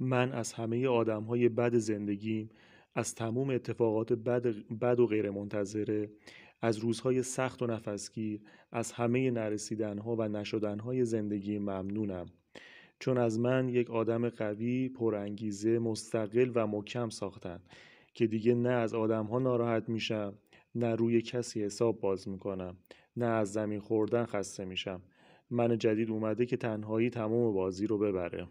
من از همه آدم های بد زندگیم از تموم اتفاقات بد, بد و غیر منتظره از روزهای سخت و نفسگیر از همه نرسیدن ها و های زندگی ممنونم چون از من یک آدم قوی، پرانگیزه، مستقل و مکم ساختن که دیگه نه از آدم ها ناراحت میشم نه روی کسی حساب باز میکنم نه از زمین خوردن خسته میشم من جدید اومده که تنهایی تمام بازی رو ببره